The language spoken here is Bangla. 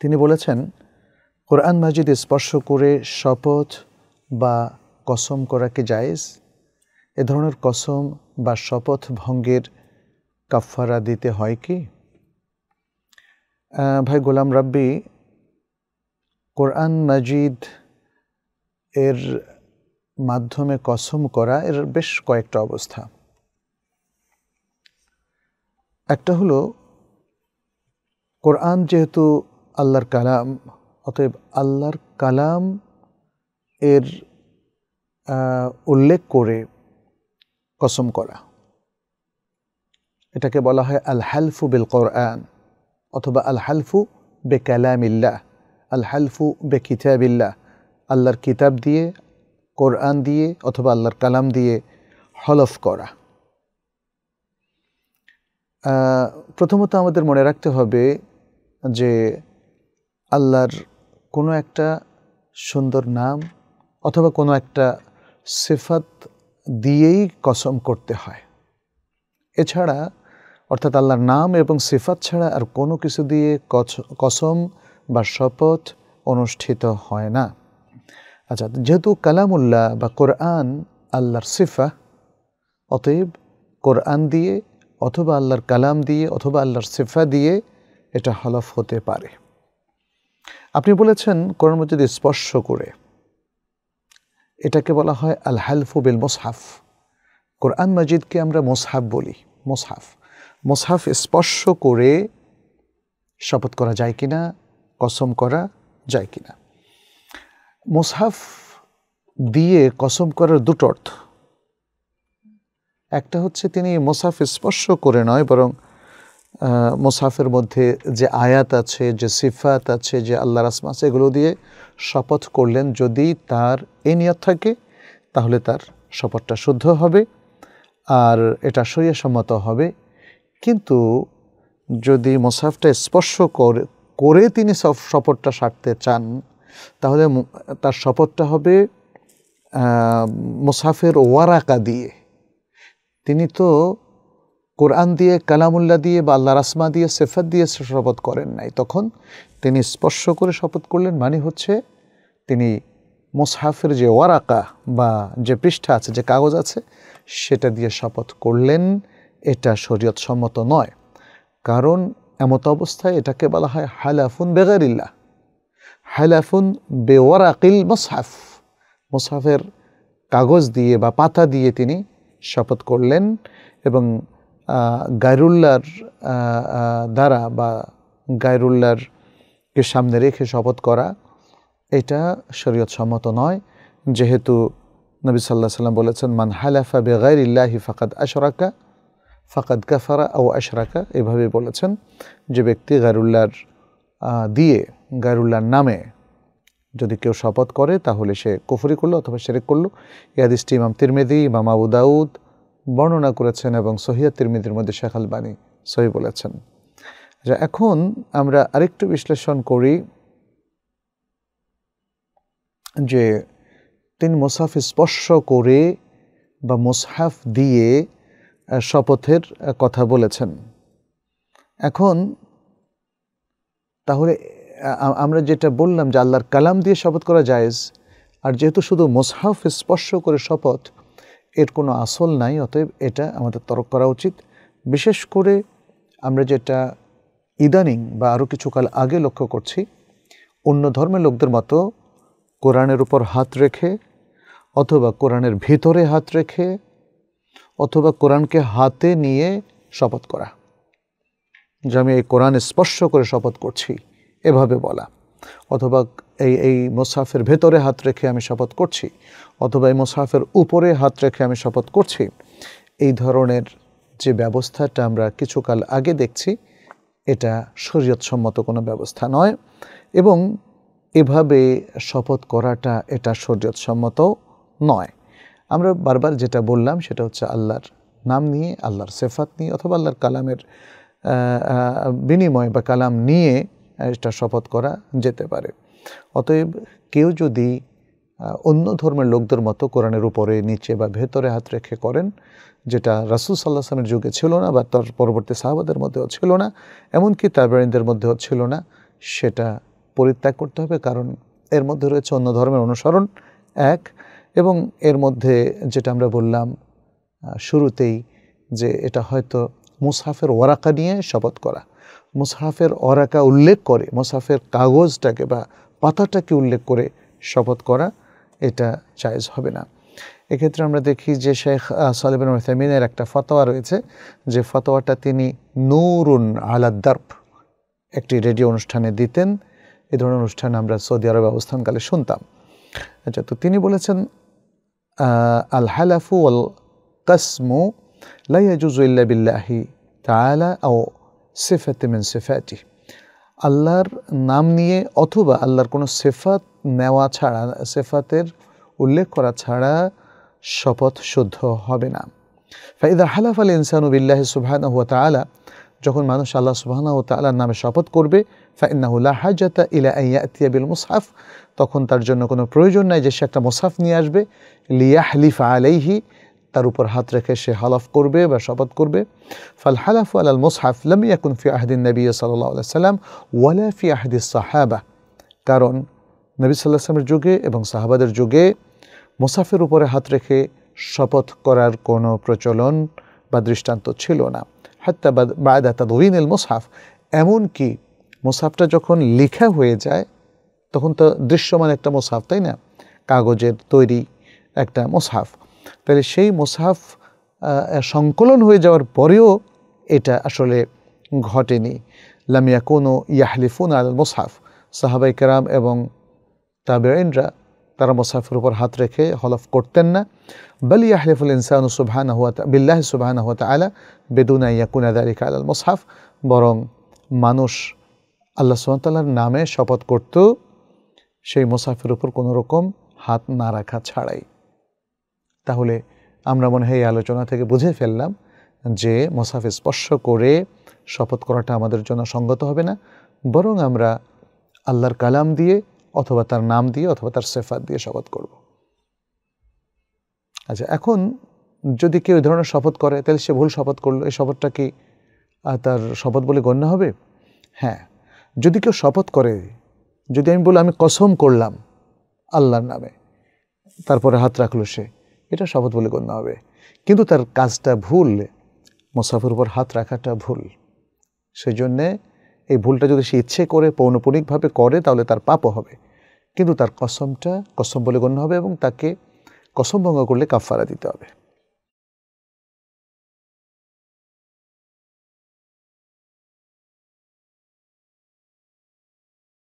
তিনি বলেছেন কোরআন মাজিদ স্পর্শ করে শপথ বা কসম করাকে জায়েজ এ ধরনের কসম বা শপথ ভঙ্গের কাফারা দিতে হয় কি ভাই গোলাম রাব্বি কোরআন মাজিদ এর মাধ্যমে কসম করা এর বেশ কয়েকটা অবস্থা একটা হলো কোরআন যেহেতু আল্লাহর কালাম অতএব আল্লাহর কালাম এর উল্লেখ করে কসম করা এটাকে বলা হয় আল হালফু বিল কোরআন অথবা আল হালফু বে কালামিল্লাহ আল হালফু বে কিতাবিল্লাহ আল্লাহর কিতাব দিয়ে কোরআন দিয়ে অথবা আল্লাহর কালাম দিয়ে হলফ করা প্রথমত আমাদের মনে রাখতে হবে যে আল্লাহর কোনো একটা সুন্দর নাম অথবা কোনো একটা সিফাত দিয়েই কসম করতে হয় এছাড়া অর্থাৎ আল্লাহর নাম এবং সিফাত ছাড়া আর কোনো কিছু দিয়ে কসম বা শপথ অনুষ্ঠিত হয় না আচ্ছা যেহেতু কালামুল্লাহ বা কোরআন আল্লাহর সিফা অতএব কোরআন দিয়ে অথবা আল্লাহর কালাম দিয়ে অথবা আল্লাহর সিফা দিয়ে এটা হলফ হতে পারে আপনি বলেছেন কোরআন মজিদ স্পর্শ করে এটাকে বলা হয় আল হালফু বিল মোসহাফ কোরআন মজিদকে আমরা মোসহাফ বলি মোসহাফ মোসহাফ স্পর্শ করে শপথ করা যায় কি না কসম করা যায় কি না মোসহাফ দিয়ে কসম করার দুটো অর্থ একটা হচ্ছে তিনি মোসাফ স্পর্শ করে নয় বরং মোসাফের মধ্যে যে আয়াত আছে যে সিফাত আছে যে আল্লাহ রাসমা আছে এগুলো দিয়ে শপথ করলেন যদি তার এ নিয়ত থাকে তাহলে তার শপথটা শুদ্ধ হবে আর এটা সম্মত হবে কিন্তু যদি মোসাফটা স্পর্শ করে করে তিনি শপথটা সারতে চান তাহলে তার শপথটা হবে মোসাফের ওয়ারাকা দিয়ে তিনি তো কোরআন দিয়ে কালামুল্লা দিয়ে বা আল্লাহ রাসমা দিয়ে সেফাত দিয়ে শপথ করেন নাই তখন তিনি স্পর্শ করে শপথ করলেন মানে হচ্ছে তিনি মোসাফের যে ওয়ারাকা বা যে পৃষ্ঠা আছে যে কাগজ আছে সেটা দিয়ে শপথ করলেন এটা শরীয়ত সম্মত নয় কারণ এমত অবস্থায় এটাকে বলা হয় হালাফুন বেগারিল্লা হালাফুন বেওয়ারাকিল মোসাফ মোসাফের কাগজ দিয়ে বা পাতা দিয়ে তিনি শপথ করলেন এবং গায়রুল্লার দ্বারা বা গায়রুল্লারকে সামনে রেখে শপথ করা এটা শরীয়ত সম্মত নয় যেহেতু নবী সাল্লাহ সাল্লাম বলেছেন মান হালাফা বেগাইর ইল্লাহি ফাকাদ আশরাকা ফাকাদ কাফারা ও আশরাকা এভাবে বলেছেন যে ব্যক্তি গায়রুল্লার দিয়ে গায়রুল্লার নামে যদি কেউ শপথ করে তাহলে সে কুফরি করলো অথবা সেরেক করলো ইয়াদিস্টি ইমাম তিরমেদি ইমাম আবু দাউদ বর্ণনা করেছেন এবং সহিয়া তিরমিদের মধ্যে শেখাল বাণী সহি বলেছেন আচ্ছা এখন আমরা আরেকটু বিশ্লেষণ করি যে তিনি মোসাফ স্পর্শ করে বা মোসাফ দিয়ে শপথের কথা বলেছেন এখন তাহলে আমরা যেটা বললাম যে আল্লাহর কালাম দিয়ে শপথ করা যায়জ আর যেহেতু শুধু মোসাফ স্পর্শ করে শপথ এর কোনো আসল নাই অতএব এটা আমাদের তর্ক করা উচিত বিশেষ করে আমরা যেটা ইদানিং বা আরও কিছুকাল আগে লক্ষ্য করছি অন্য ধর্মের লোকদের মতো কোরআনের উপর হাত রেখে অথবা কোরআনের ভিতরে হাত রেখে অথবা কোরআনকে হাতে নিয়ে শপথ করা যে আমি এই কোরআন স্পর্শ করে শপথ করছি এভাবে বলা অথবা এই এই মোসাফের ভেতরে হাত রেখে আমি শপথ করছি অথবা এই মোসাফের উপরে হাত রেখে আমি শপথ করছি এই ধরনের যে ব্যবস্থাটা আমরা কিছুকাল আগে দেখছি এটা শরীয়তসম্মত কোনো ব্যবস্থা নয় এবং এভাবে শপথ করাটা এটা শরীয়তসম্মত নয় আমরা বারবার যেটা বললাম সেটা হচ্ছে আল্লাহর নাম নিয়ে আল্লাহর সেফাত নিয়ে অথবা আল্লাহর কালামের বিনিময় বা কালাম নিয়ে এটা শপথ করা যেতে পারে অতএব কেউ যদি অন্য ধর্মের লোকদের মতো কোরআনের উপরে নিচে বা ভেতরে হাত রেখে করেন যেটা রাসুল সাল্লাহ সালামের যুগে ছিল না বা তার পরবর্তী সাহাবাদের মধ্যেও ছিল না এমনকি তাবেরিনদের মধ্যেও ছিল না সেটা পরিত্যাগ করতে হবে কারণ এর মধ্যে রয়েছে অন্য ধর্মের অনুসরণ এক এবং এর মধ্যে যেটা আমরা বললাম শুরুতেই যে এটা হয়তো মুসাফের ওয়ারাকা নিয়ে শপথ করা মুসাফের ওরাকা উল্লেখ করে মুসাফের কাগজটাকে বা পাতাটাকে উল্লেখ করে শপথ করা এটা চাইজ হবে না এক্ষেত্রে আমরা দেখি যে শেখ সালিবিন ওসামিনের একটা ফতোয়া রয়েছে যে ফতোয়াটা তিনি নূরুন আলাদার্প একটি রেডিও অনুষ্ঠানে দিতেন এ ধরনের অনুষ্ঠান আমরা সৌদি আরবে অবস্থানকালে শুনতাম আচ্ছা তো তিনি বলেছেন আল হালাফু আল কাসমু লাইয়াজুজু ইল্লা বিল্লাহি তাআলা ও সিফাতি মিন সিফাতিহি আল্লাহর নাম নিয়ে অথবা আল্লাহর কোনো সেফাত নেওয়া ছাড়া সেফাতের উল্লেখ করা ছাড়া শপথ শুদ্ধ হবে না ফাইদা হালাফ আল ইনসানু বিল্লাহ সুবাহানা হুয়া তালা যখন মানুষ আল্লাহ সুবাহানা ও তালার নামে শপথ করবে ফাইনাহুল্লাহ হাজাতা ইলা আইয়া বিল মুসাফ তখন তার জন্য কোনো প্রয়োজন নাই যে সে একটা মুসাফ নিয়ে আসবে লিয়াহলিফ আলাইহি তার উপর হাত রেখে সে হালফ করবে বা শপথ করবে ফাল হালাফ আলাল মুসহাফ লাম ইয়াকুন ফি আহদিন নবী সাল্লাহ সাল্লাম ওয়ালা ফি আহদি সাহাবা কারণ নবী সাল্লাহ সালামের যুগে এবং সাহাবাদের যুগে মুসাফের উপরে হাত রেখে শপথ করার কোনো প্রচলন বা দৃষ্টান্ত ছিল না হাত্তা বায়দা তাদউইন এল মুসাফ এমনকি মুসাফটা যখন লেখা হয়ে যায় তখন তো দৃশ্যমান একটা মুসাফ তাই না কাগজের তৈরি একটা মুসাফ তাহলে সেই মোসাফ সংকলন হয়ে যাওয়ার পরেও এটা আসলে ঘটেনি লামিয়া কোনো ইয়াহলিফুন আল মোসাফ সাহাবাই কেরাম এবং তাবেরা তারা মোসাফের উপর হাত রেখে হলফ করতেন না বল ইয়াহলিফুল ইনসান সুবাহান হুয়া বিল্লাহ সুবাহান হুয়া আলা বেদুনা ইয়াকুন আদারিকা আল মোসাফ বরং মানুষ আল্লাহ সুবাহতাল্লার নামে শপথ করত সেই মোসাফের উপর কোনো রকম হাত না রাখা ছাড়াই তাহলে আমরা মনে হয় এই আলোচনা থেকে বুঝে ফেললাম যে মোসাফে স্পর্শ করে শপথ করাটা আমাদের জন্য সঙ্গত হবে না বরং আমরা আল্লাহর কালাম দিয়ে অথবা তার নাম দিয়ে অথবা তার সেফাত দিয়ে শপথ করব আচ্ছা এখন যদি কেউ এই ধরনের শপথ করে তাহলে সে ভুল শপথ করলো এই শপথটা কি তার শপথ বলে গণ্য হবে হ্যাঁ যদি কেউ শপথ করে যদি আমি বলি আমি কসম করলাম আল্লাহর নামে তারপরে হাত রাখলো সে এটা শপথ বলে গণ্য হবে কিন্তু তার কাজটা ভুল মুসাফির উপর হাত রাখাটা ভুল সেজন্যে এই ভুলটা যদি সে ইচ্ছে করে পৌনপণিকভাবে করে তাহলে তার পাপও হবে কিন্তু তার কসমটা কসম বলে গণ্য হবে এবং তাকে কসম ভঙ্গ করলে কাফারা দিতে হবে